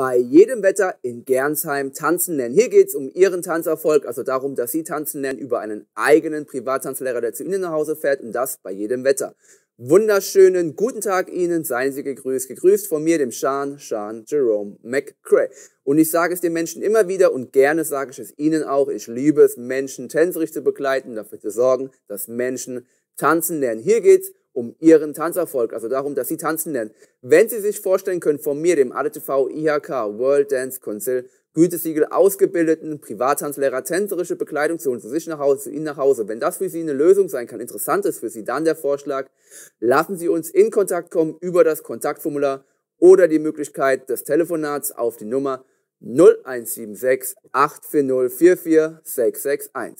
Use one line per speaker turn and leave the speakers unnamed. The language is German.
bei jedem Wetter in Gernsheim tanzen lernen. Hier geht es um ihren Tanzerfolg, also darum, dass sie tanzen lernen über einen eigenen Privattanzlehrer, der zu ihnen nach Hause fährt und das bei jedem Wetter. Wunderschönen guten Tag Ihnen, seien Sie gegrüßt. Gegrüßt von mir, dem Sean, Sean Jerome McCray. Und ich sage es den Menschen immer wieder und gerne sage ich es Ihnen auch. Ich liebe es, Menschen tänzerisch zu begleiten, dafür zu sorgen, dass Menschen tanzen lernen. Hier geht's um ihren Tanzerfolg, also darum, dass sie tanzen lernen. Wenn Sie sich vorstellen können, von mir, dem ADTV IHK World Dance Council, Gütesiegel ausgebildeten Privattanzlehrer tänzerische Bekleidung zu uns, zu sich nach Hause, zu Ihnen nach Hause. Wenn das für Sie eine Lösung sein kann, interessant ist für Sie, dann der Vorschlag, lassen Sie uns in Kontakt kommen über das Kontaktformular oder die Möglichkeit des Telefonats auf die Nummer 0176 840 44661.